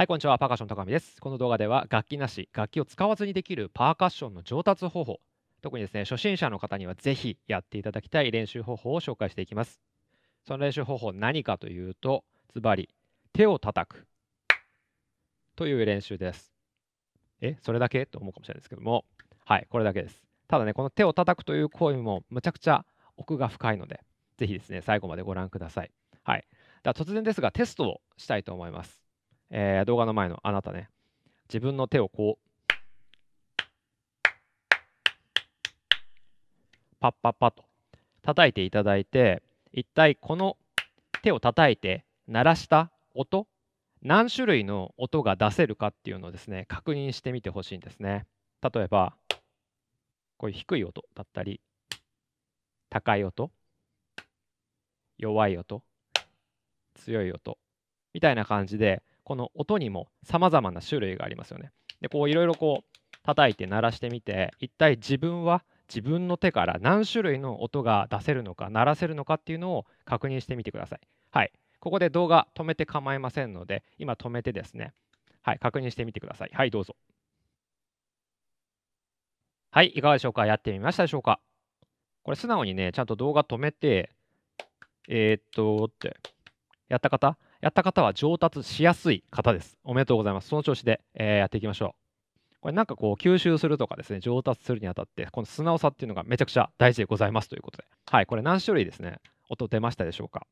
はい、こんにちは。パーカッション高見です。この動画では楽器なし、楽器を使わずにできるパーカッションの上達方法、特にですね、初心者の方にはぜひやっていただきたい練習方法を紹介していきます。その練習方法何かというと、ズバリ、手を叩くという練習です。え、それだけと思うかもしれないですけども、はい、これだけです。ただね、この手を叩くという行為もむちゃくちゃ奥が深いので、ぜひですね、最後までご覧ください。はい。では突然ですが、テストをしたいと思います。えー、動画の前のあなたね、自分の手をこう、パッパッパッと叩いていただいて、一体この手を叩いて鳴らした音、何種類の音が出せるかっていうのをですね、確認してみてほしいんですね。例えば、こういう低い音だったり、高い音、弱い音、強い音みたいな感じでこの音にもさまざまな種類がありますよね。でこういろいろこう叩いて鳴らしてみて一体自分は自分の手から何種類の音が出せるのか鳴らせるのかっていうのを確認してみてください。はい、ここで動画止めて構いませんので今止めてですね、はい、確認してみてください。はいどうぞ。はいいかがでしょうかやってみましたでしょうかこれ素直にねちゃんと動画止めてえー、っとってやった方やった方は上達しやすい方です。おめでとうございます。その調子で、えー、やっていきましょう。これなんかこう吸収するとかですね、上達するにあたって、この素直さっていうのがめちゃくちゃ大事でございますということで。はい、これ何種類ですね、音出ましたでしょうか。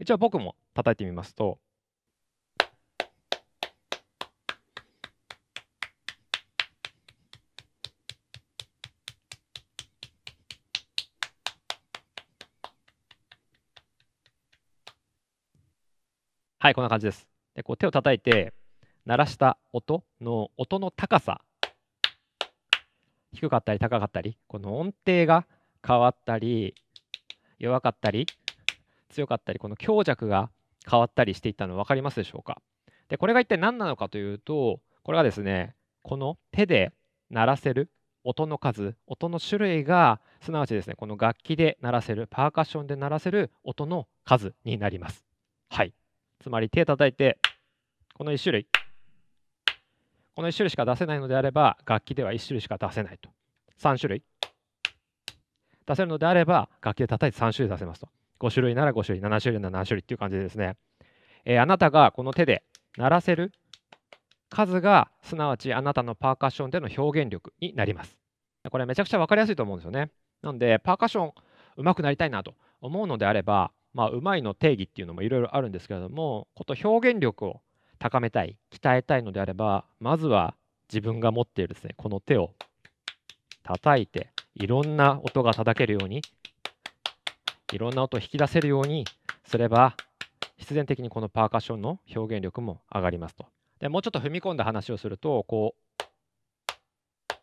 一応僕も叩いてみますと、はい、こんな感じです。でこう手を叩いて、鳴らした音の音の高さ、低かったり高かったり、この音程が変わったり、弱かったり、強かったり、この強弱が変わったりしていったの分かりますでしょうかでこれが一体何なのかというと、これはですね、この手で鳴らせる音の数、音の種類が、すなわちですね、この楽器で鳴らせる、パーカッションで鳴らせる音の数になります。つまり手叩いて、この1種類、この1種類しか出せないのであれば、楽器では1種類しか出せないと。3種類出せるのであれば、楽器で叩いて3種類出せますと。5種類なら5種類、7種類なら7種類っていう感じでですね、えー、あなたがこの手で鳴らせる数が、すなわちあなたのパーカッションでの表現力になります。これめちゃくちゃ分かりやすいと思うんですよね。なので、パーカッション上手くなりたいなと思うのであれば、まあ、うまいの定義っていうのもいろいろあるんですけれどもこと表現力を高めたい鍛えたいのであればまずは自分が持っているですねこの手を叩いていろんな音が叩けるようにいろんな音を引き出せるようにすれば必然的にこのパーカッションの表現力も上がりますと。でもうちょっと踏み込んだ話をするとこう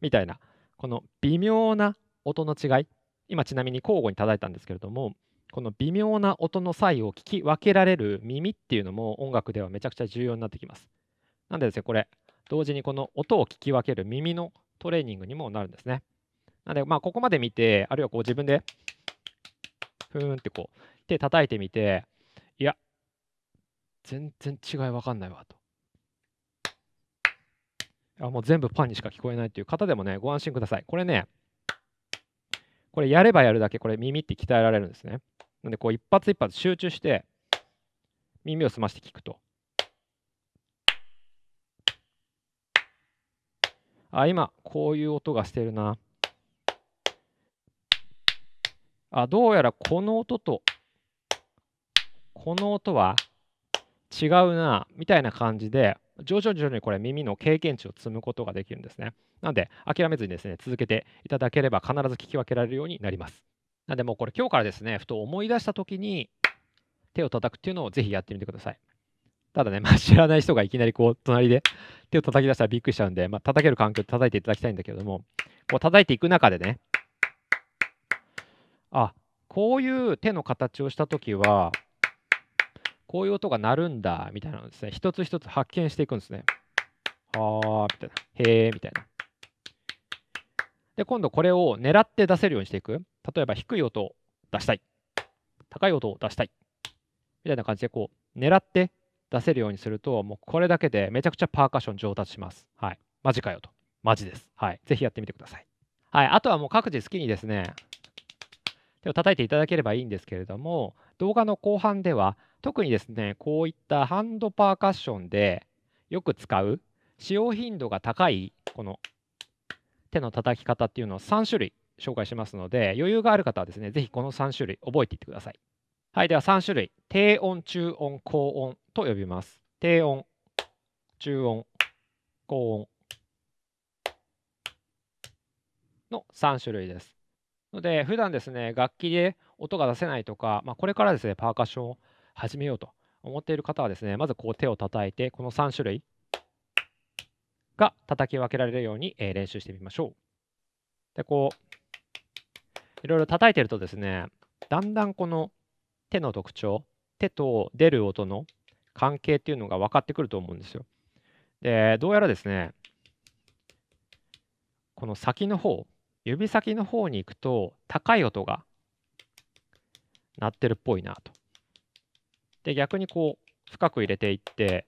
みたいなこの微妙な音の違い今ちなみに交互に叩いたんですけれどもこの微妙な音の際を聞き分けられる耳っていうのも音楽ではめちゃくちゃ重要になってきます。なんでですねこれ同時にこの音を聞き分ける耳のトレーニングにもなるんですね。なんでまあここまで見てあるいはこう自分でふーんってこう手叩いてみていや全然違いわかんないわと。あもう全部パンにしか聞こえないという方でもねご安心ください。これねこれやればやるだけ、これ耳って鍛えられるんですね。なんで、こう一発一発集中して、耳を澄まして聞くと。あ、今、こういう音がしてるな。あ、どうやらこの音と、この音は違うな、みたいな感じで、徐々に徐々にこれ耳の経験値を積むことができるんですね。なので諦めずにですね続けていただければ必ず聞き分けられるようになります。なのでもうこれ今日からですねふと思い出した時に手を叩くっていうのをぜひやってみてください。ただね、まあ、知らない人がいきなりこう隣で手を叩き出したらびっくりしちゃうんで、まあ、叩ける環境で叩いていただきたいんだけれども、こう叩いていく中でね、あこういう手の形をした時は、こういう音が鳴るんだみたいなのをですね一つ一つ発見していくんですね。はあみたいな。へえみたいな。で今度これを狙って出せるようにしていく。例えば低い音を出したい。高い音を出したい。みたいな感じでこう狙って出せるようにするともうこれだけでめちゃくちゃパーカッション上達します。はい。マジかよと。マジです。はい。ぜひやってみてください。はい。あとはもう各自好きにですね手を叩いていただければいいんですけれども、動画の後半では、特にですね、こういったハンドパーカッションでよく使う、使用頻度が高い、この手の叩き方っていうのを3種類紹介しますので、余裕がある方はですね、ぜひこの3種類覚えていってください。はい、では3種類。低音、中音、高音と呼びます。低音、中音、高音の3種類です。ので、普段ですね、楽器で音が出せないとか、まあ、これからですね、パーカッションを始めようと思っている方はですね、まずこう手を叩いて、この3種類が叩き分けられるように、え練習してみましょう。で、こう、いろいろ叩いてるとですね、だんだんこの手の特徴、手と出る音の関係っていうのが分かってくると思うんですよ。で、どうやらですね、この先の方、指先の方に行くと高い音が鳴ってるっぽいなと。で、逆にこう深く入れていって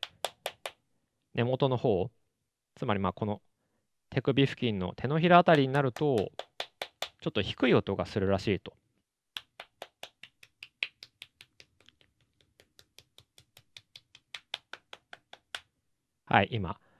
根元の方、つまりまあこの手首付近の手のひらあたりになるとちょっと低い音がするらしいと。はい、今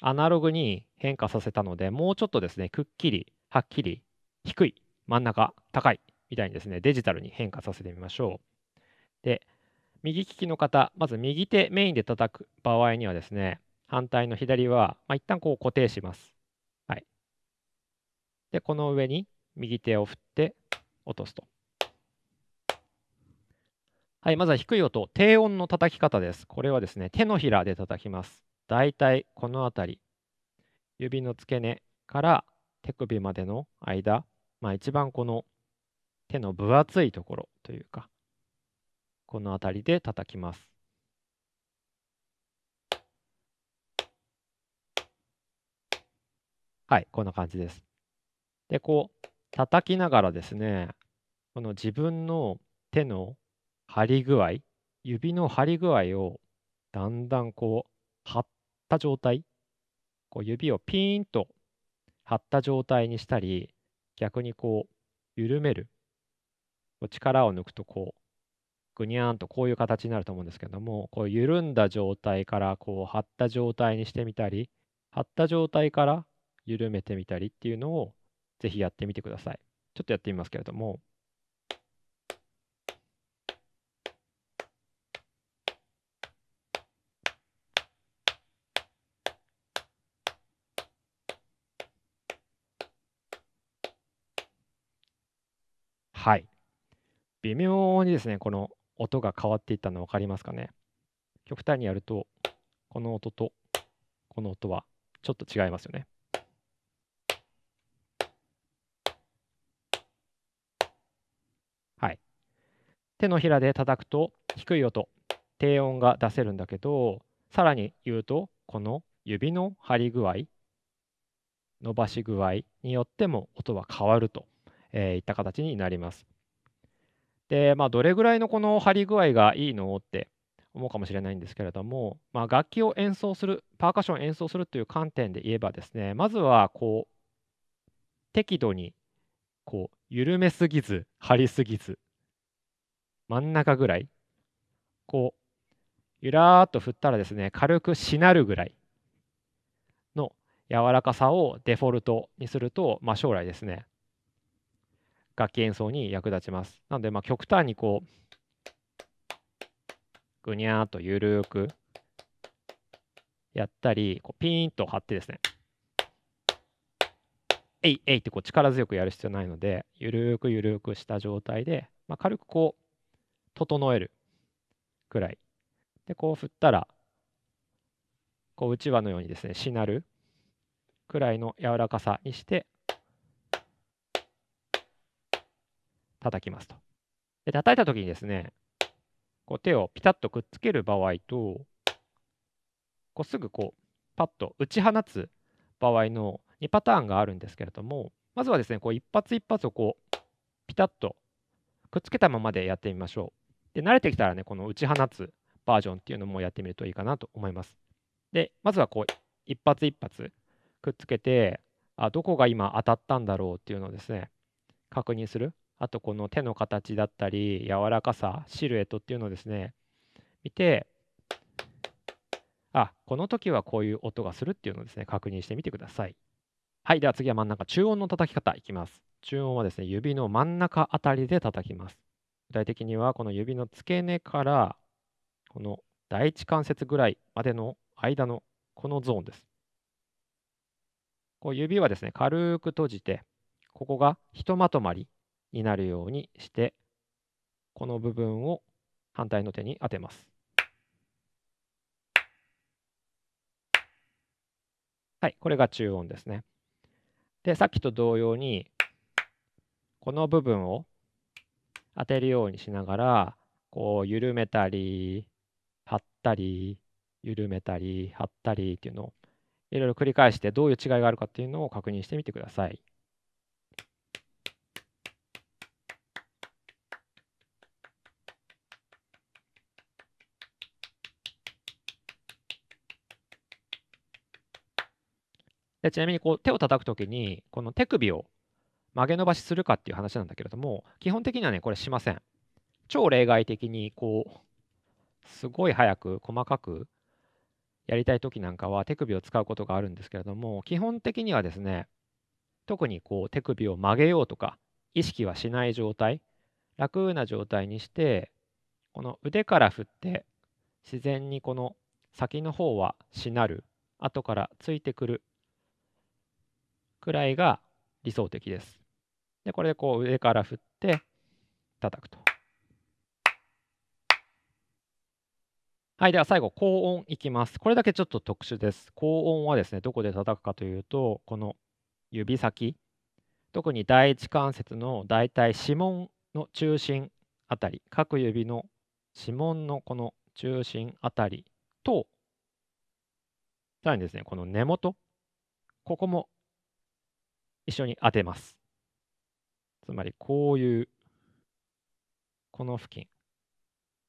アナログに変化させたので、もうちょっとですね、くっきり、はっきり、低い、真ん中、高いみたいにですね、デジタルに変化させてみましょう。で、右利きの方、まず右手メインで叩く場合にはですね、反対の左は、まあ、一旦こう固定します。はい。で、この上に右手を振って落とすと。はい、まずは低い音、低音の叩き方です。これはですね、手のひらで叩きます。だいたいこの辺り、指の付け根から手首までの間、まあ、一番この手の分厚いところというか、この辺りで叩きます。はい、こんな感じです。で、こう、叩きながらですね、この自分の手の張り具合、指の張り具合をだんだんこう、張っった状態こう指をピーンと張った状態にしたり逆にこう緩める力を抜くとこうぐにゃーんとこういう形になると思うんですけどもこう緩んだ状態からこう張った状態にしてみたり張った状態から緩めてみたりっていうのをぜひやってみてくださいちょっとやってみますけれどもはい。微妙にですね、この音が変わっていったの分かりますかね。極端にやると、この音とこの音はちょっと違いますよね。はい。手のひらで叩くと低い音、低音が出せるんだけど、さらに言うと、この指の張り具合、伸ばし具合によっても音は変わるとえー、いった形になります。で、まあ、どれぐらいのこの張り具合がいいのって思うかもしれないんですけれども、まあ、楽器を演奏するパーカッションを演奏するという観点で言えばですねまずはこう適度にこう緩めすぎず張りすぎず真ん中ぐらいこうゆらーっと振ったらですね軽くしなるぐらいの柔らかさをデフォルトにすると、まあ、将来ですね楽器演奏に役立ちます。なので、まあ、極端にこう、ぐにゃーっとゆるくやったり、こうピーンと張ってですね、えいえいってこう力強くやる必要ないので、ゆるーくゆるーくした状態で、まあ、軽くこう、整えるくらい。で、こう振ったら、こううちわのようにですね、しなるくらいの柔らかさにして、叩きますと。で叩いた時にですね、こう手をピタッとくっつける場合と、こうすぐこうパッと打ち放つ場合の2パターンがあるんですけれども、まずはですね、こう一発一発をこうピタッとくっつけたままでやってみましょう。で慣れてきたらね、この打ち放つバージョンっていうのもやってみるといいかなと思います。で、まずはこう一発一発くっつけて、あどこが今当たったんだろうっていうのをですね、確認する。あとこの手の形だったり、柔らかさ、シルエットっていうのをですね、見て、あ、この時はこういう音がするっていうのをですね、確認してみてください。はい、では次は真ん中、中音の叩き方いきます。中音はですね、指の真ん中あたりで叩きます。具体的には、この指の付け根から、この第一関節ぐらいまでの間のこのゾーンです。こう指はですね、軽く閉じて、ここがひとまとまりになるようにしてこの部分を反対の手に当てます。はい、これが中音ですね。で、さっきと同様に、この部分を当てるようにしながら、こう、緩めたり、張ったり、緩めたり、張ったりっていうのを、いろいろ繰り返して、どういう違いがあるかっていうのを確認してみてください。でちなみにこう手を叩くときに、この手首を曲げ伸ばしするかっていう話なんだけれども、基本的にはね、これしません。超例外的に、こう、すごい早く細かくやりたいときなんかは手首を使うことがあるんですけれども、基本的にはですね、特にこう手首を曲げようとか、意識はしない状態、楽な状態にして、この腕から振って、自然にこの先の方はしなる、後からついてくるくらいが理想的です。で、これでこう上から振って叩くと。はい、では最後、高音いきます。これだけちょっと特殊です。高音はですね、どこで叩くかというと、この指先、特に第一関節のだいたい指紋の中心あたり、各指の指紋のこの中心あたりと、さらにですね、この根元、ここも一緒に当てます。つまりこういう、この付近。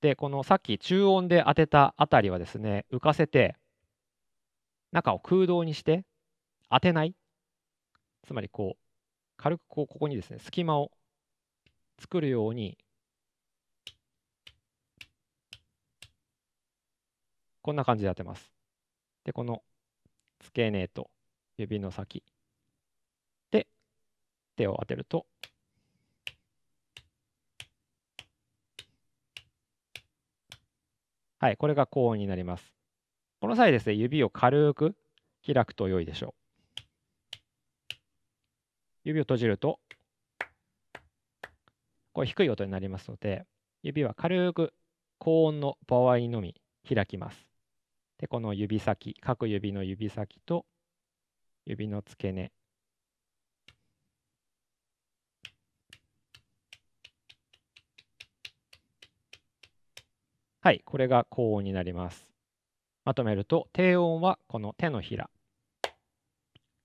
で、このさっき中音で当てたあたりはですね、浮かせて、中を空洞にして当てない。つまりこう、軽くこうここにですね、隙間を作るように、こんな感じで当てます。で、この付け根と指の先。手を当てると、はい、これが高音になります。この際ですね、指を軽く開くと良いでしょう。指を閉じると、これ低い音になりますので、指は軽く高音の場合のみ開きます。で、この指先、各指の指先と指の付け根、はい、これが高音になります。まとめると、低音はこの手のひら。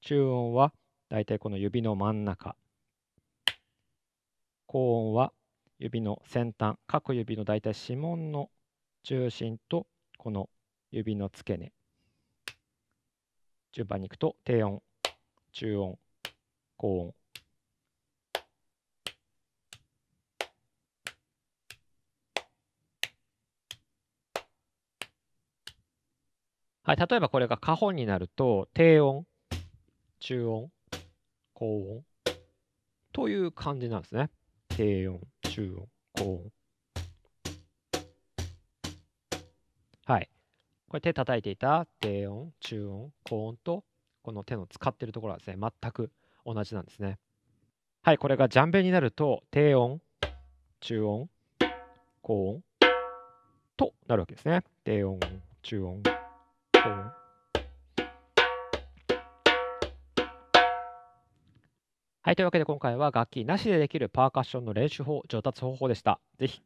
中音はだいたいこの指の真ん中。高音は指の先端、各指のだいたい指紋の中心とこの指の付け根。順番にいくと低音、中音、高音。はい、例えばこれが下本になると、低音、中音、高音という感じなんですね。低音、中音、高音。はい。これ手叩いていた低音、中音、高音と、この手の使ってるところはですね、全く同じなんですね。はい、これがジャンベになると、低音、中音、高音となるわけですね。低音、中音、はい、というわけで今回は楽器なしでできるパーカッションの練習法、上達方法でした。ぜひ、っ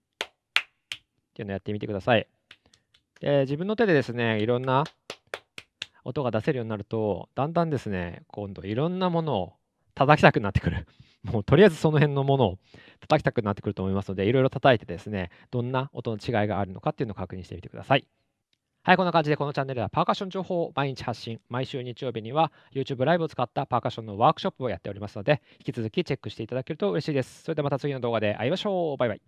ていうのをやってみてください。で自分の手でですね、いろんな音が出せるようになると、だんだんですね、今度いろんなものを叩きたくなってくる。もうとりあえずその辺のものを叩きたくなってくると思いますので、いろいろ叩いてですね、どんな音の違いがあるのかっていうのを確認してみてください。はい、こんな感じでこのチャンネルではパーカッション情報を毎日発信、毎週日曜日には YouTube ライブを使ったパーカッションのワークショップをやっておりますので、引き続きチェックしていただけると嬉しいです。それではまた次の動画で会いましょう。バイバイ。